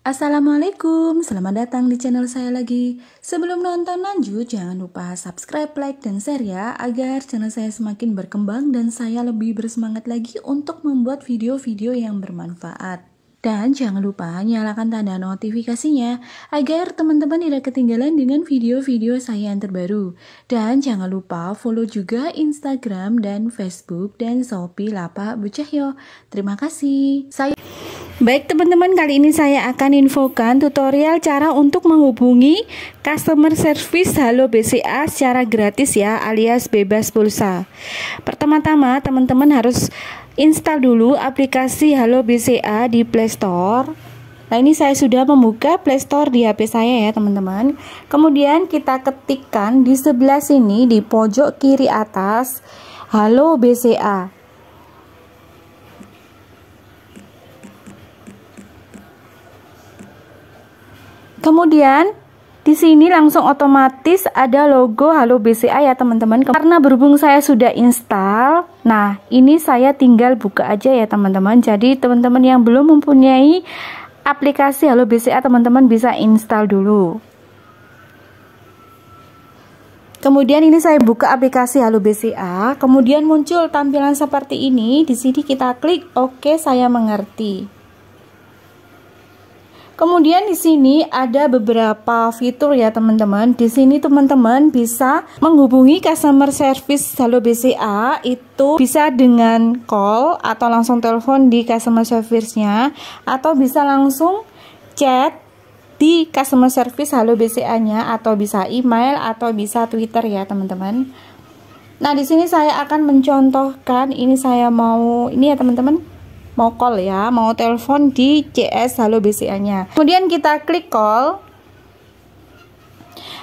Assalamualaikum, selamat datang di channel saya lagi. Sebelum nonton lanjut, jangan lupa subscribe, like, dan share ya, agar channel saya semakin berkembang dan saya lebih bersemangat lagi untuk membuat video-video yang bermanfaat. Dan jangan lupa nyalakan tanda notifikasinya agar teman-teman tidak ketinggalan dengan video-video saya yang terbaru. Dan jangan lupa follow juga Instagram dan Facebook dan Shopee Lapa Bucahyo. Terima kasih. Saya Baik teman-teman, kali ini saya akan infokan tutorial cara untuk menghubungi customer service Halo BCA secara gratis ya, alias bebas pulsa. Pertama-tama, teman-teman harus install dulu aplikasi Halo BCA di Play Store. Nah, ini saya sudah membuka Play Store di HP saya ya, teman-teman. Kemudian kita ketikkan di sebelah sini di pojok kiri atas Halo BCA. Kemudian di sini langsung otomatis ada logo Halo BCA ya teman-teman. Karena berhubung saya sudah install, nah ini saya tinggal buka aja ya teman-teman. Jadi teman-teman yang belum mempunyai aplikasi Halo BCA teman-teman bisa install dulu. Kemudian ini saya buka aplikasi Halo BCA, kemudian muncul tampilan seperti ini. Di sini kita klik oke saya mengerti. Kemudian di sini ada beberapa fitur ya teman-teman. Di sini teman-teman bisa menghubungi customer service Halo BCA itu bisa dengan call atau langsung telepon di customer service-nya atau bisa langsung chat di customer service Halo BCA-nya atau bisa email atau bisa Twitter ya teman-teman. Nah, di sini saya akan mencontohkan ini saya mau ini ya teman-teman mau call ya, mau telepon di CS Halo BCA-nya. Kemudian kita klik call.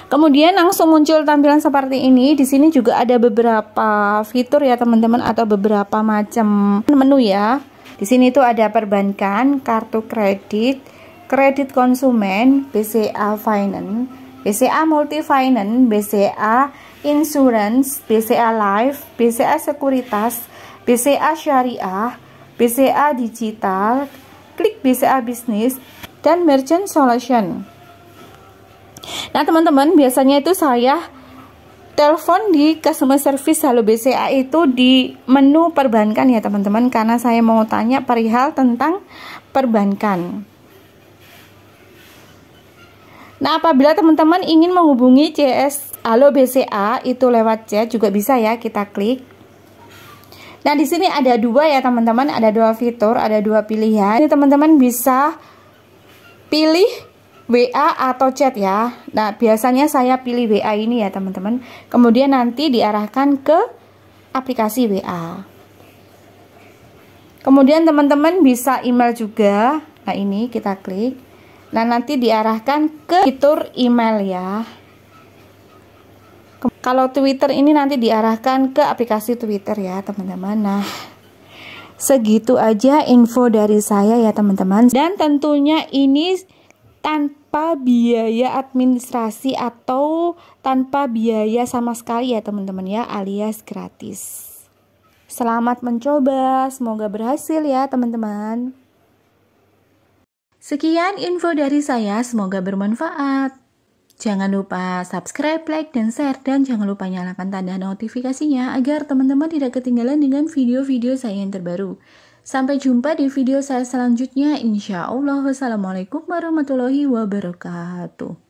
Kemudian langsung muncul tampilan seperti ini. Di sini juga ada beberapa fitur ya teman-teman atau beberapa macam menu ya. Di sini itu ada perbankan, kartu kredit, kredit konsumen, BCA Finance, BCA Multi Finance, BCA Insurance, BCA Life, BCA Sekuritas, BCA Syariah, BCA Digital, klik BCA Bisnis, dan Merchant Solution. Nah, teman-teman, biasanya itu saya telepon di customer service Halo BCA itu di menu perbankan ya teman-teman karena saya mau tanya perihal tentang perbankan. Nah, apabila teman-teman ingin menghubungi CS Halo BCA itu lewat chat juga bisa ya kita klik Nah, di sini ada dua ya teman-teman, ada dua fitur, ada dua pilihan. Ini teman-teman bisa pilih WA atau chat ya. Nah, biasanya saya pilih WA ini ya, teman-teman. Kemudian nanti diarahkan ke aplikasi WA. Kemudian teman-teman bisa email juga. Nah, ini kita klik. Nah, nanti diarahkan ke fitur email ya kalau Twitter ini nanti diarahkan ke aplikasi Twitter ya teman-teman nah segitu aja info dari saya ya teman-teman dan tentunya ini tanpa biaya administrasi atau tanpa biaya sama sekali ya teman-teman ya alias gratis Selamat mencoba, semoga berhasil ya teman-teman. Sekian info dari saya, semoga bermanfaat. Jangan lupa subscribe, like, dan share, dan jangan lupa nyalakan tanda notifikasinya agar teman-teman tidak ketinggalan dengan video-video saya yang terbaru. Sampai jumpa di video saya selanjutnya, insya Allah. Wassalamualaikum warahmatullahi wabarakatuh.